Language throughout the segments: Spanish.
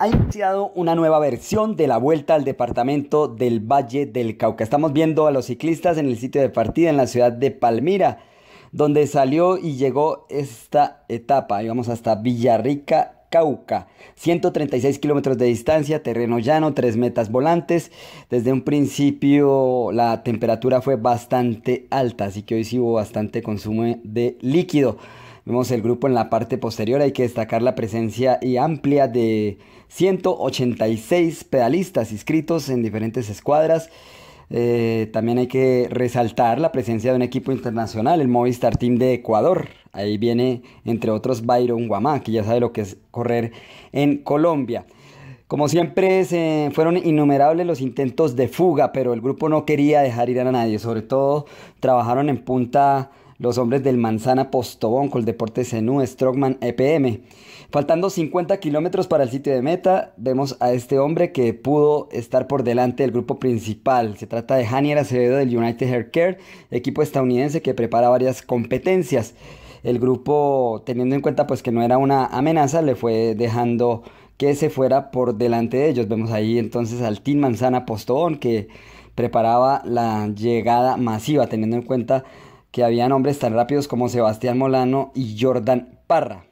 ha iniciado una nueva versión de la vuelta al departamento del Valle del Cauca. Estamos viendo a los ciclistas en el sitio de partida en la ciudad de Palmira, donde salió y llegó esta etapa. vamos hasta Villarrica, Cauca. 136 kilómetros de distancia, terreno llano, tres metas volantes. Desde un principio la temperatura fue bastante alta, así que hoy sí hubo bastante consumo de líquido. Vemos el grupo en la parte posterior, hay que destacar la presencia y amplia de 186 pedalistas inscritos en diferentes escuadras. Eh, también hay que resaltar la presencia de un equipo internacional, el Movistar Team de Ecuador. Ahí viene, entre otros, Byron Guamá, que ya sabe lo que es correr en Colombia. Como siempre, fueron innumerables los intentos de fuga, pero el grupo no quería dejar ir a nadie. Sobre todo, trabajaron en punta los hombres del Manzana Postobón, deporte Zenú, Strongman, EPM. Faltando 50 kilómetros para el sitio de meta, vemos a este hombre que pudo estar por delante del grupo principal. Se trata de Hanier Acevedo del United care equipo estadounidense que prepara varias competencias. El grupo, teniendo en cuenta pues que no era una amenaza, le fue dejando que se fuera por delante de ellos. Vemos ahí entonces al Team Manzana Postobón que preparaba la llegada masiva, teniendo en cuenta que habían hombres tan rápidos como Sebastián Molano y Jordan Parra.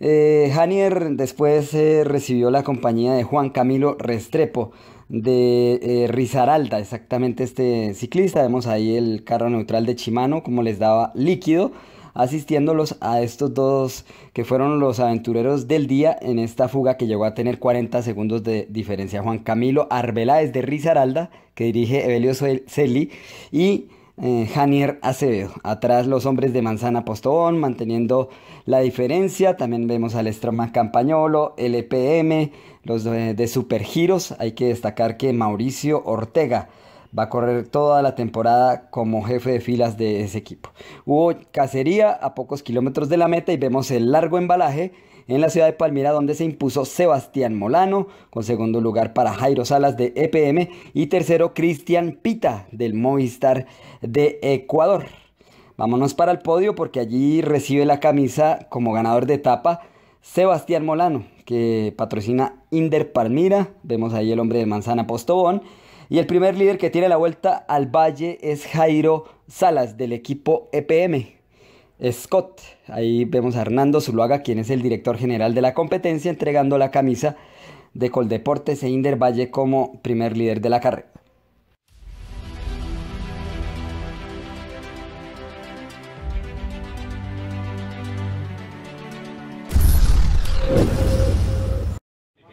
Eh, Hanier después eh, recibió la compañía de Juan Camilo Restrepo de eh, Risaralda, Rizaralda, exactamente este ciclista. Vemos ahí el carro neutral de Chimano, como les daba líquido, asistiéndolos a estos dos que fueron los aventureros del día en esta fuga que llegó a tener 40 segundos de diferencia. Juan Camilo Arbeláez de Rizaralda, que dirige Evelio Celi, y eh, Janier Acevedo. Atrás los hombres de Manzana Postón manteniendo la diferencia. También vemos al Estroma Campañolo, LPM, los de, de Supergiros. Hay que destacar que Mauricio Ortega Va a correr toda la temporada como jefe de filas de ese equipo. Hubo cacería a pocos kilómetros de la meta y vemos el largo embalaje en la ciudad de Palmira donde se impuso Sebastián Molano, con segundo lugar para Jairo Salas de EPM y tercero Cristian Pita del Movistar de Ecuador. Vámonos para el podio porque allí recibe la camisa como ganador de etapa Sebastián Molano, que patrocina Inder Palmira, vemos ahí el hombre de Manzana Postobón y el primer líder que tiene la vuelta al valle es Jairo Salas del equipo EPM. Scott, ahí vemos a Hernando Zuluaga, quien es el director general de la competencia, entregando la camisa de Coldeportes e Inder Valle como primer líder de la carrera.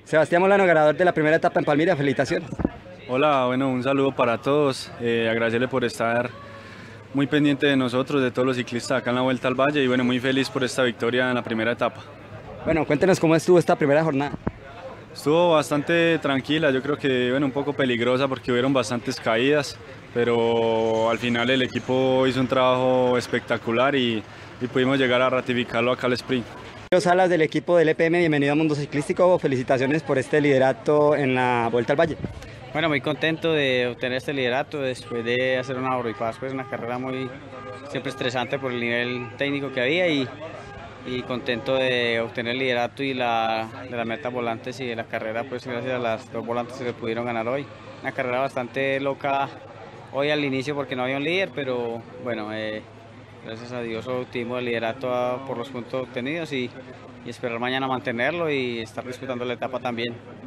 Sebastián Molano, ganador de la primera etapa en Palmira, felicitaciones. Hola, bueno, un saludo para todos. Eh, agradecerle por estar muy pendiente de nosotros, de todos los ciclistas acá en la Vuelta al Valle y bueno, muy feliz por esta victoria en la primera etapa. Bueno, cuéntenos cómo estuvo esta primera jornada. Estuvo bastante tranquila, yo creo que bueno, un poco peligrosa porque hubieron bastantes caídas, pero al final el equipo hizo un trabajo espectacular y, pudimos llegar a ratificarlo acá al sprint. Salas del equipo del EPM, bienvenido a Mundo Ciclístico, felicitaciones por este liderato en la Vuelta al Valle. Bueno, muy contento de obtener este liderato después de hacer una Paz, pues una carrera muy siempre estresante por el nivel técnico que había y, y contento de obtener el liderato y la, de la meta volantes y de la carrera, pues gracias a las dos volantes que pudieron ganar hoy. Una carrera bastante loca hoy al inicio porque no había un líder, pero bueno, eh, gracias a Dios obtuvimos el liderato ah, por los puntos obtenidos y, y esperar mañana mantenerlo y estar disputando la etapa también.